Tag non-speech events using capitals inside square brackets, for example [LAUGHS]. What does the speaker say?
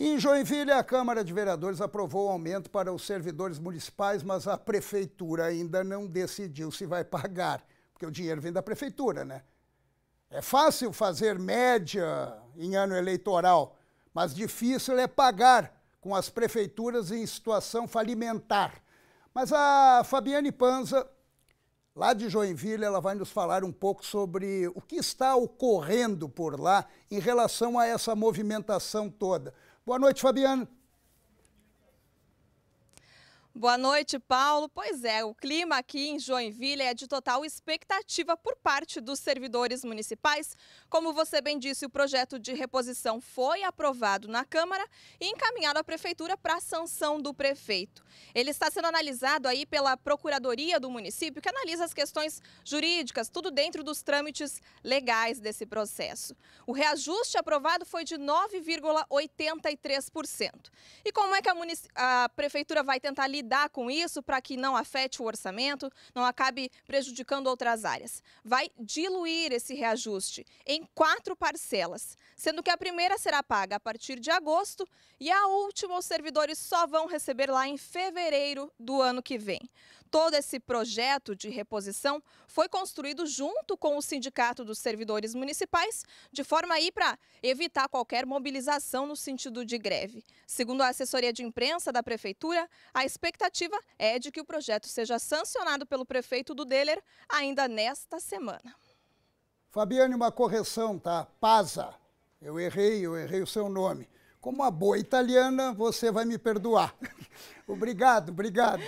Em Joinville, a Câmara de Vereadores aprovou o aumento para os servidores municipais, mas a prefeitura ainda não decidiu se vai pagar, porque o dinheiro vem da prefeitura, né? É fácil fazer média em ano eleitoral, mas difícil é pagar com as prefeituras em situação falimentar. Mas a Fabiane Panza, lá de Joinville, ela vai nos falar um pouco sobre o que está ocorrendo por lá em relação a essa movimentação toda. Boa noite, Fabiano. Boa noite, Paulo. Pois é, o clima aqui em Joinville é de total expectativa por parte dos servidores municipais. Como você bem disse, o projeto de reposição foi aprovado na Câmara e encaminhado à Prefeitura para sanção do prefeito. Ele está sendo analisado aí pela Procuradoria do município, que analisa as questões jurídicas, tudo dentro dos trâmites legais desse processo. O reajuste aprovado foi de 9,83%. E como é que a, a Prefeitura vai tentar lidar? lidar com isso para que não afete o orçamento, não acabe prejudicando outras áreas? Vai diluir esse reajuste em quatro parcelas, sendo que a primeira será paga a partir de agosto e a última os servidores só vão receber lá em fevereiro do ano que vem. Todo esse projeto de reposição foi construído junto com o Sindicato dos Servidores Municipais, de forma aí para evitar qualquer mobilização no sentido de greve. Segundo a assessoria de imprensa da Prefeitura, a expectativa expectativa é de que o projeto seja sancionado pelo prefeito do Deller ainda nesta semana. Fabiane, uma correção, tá? Pasa. Eu errei, eu errei o seu nome. Como uma boa italiana, você vai me perdoar. [LAUGHS] obrigado, obrigado.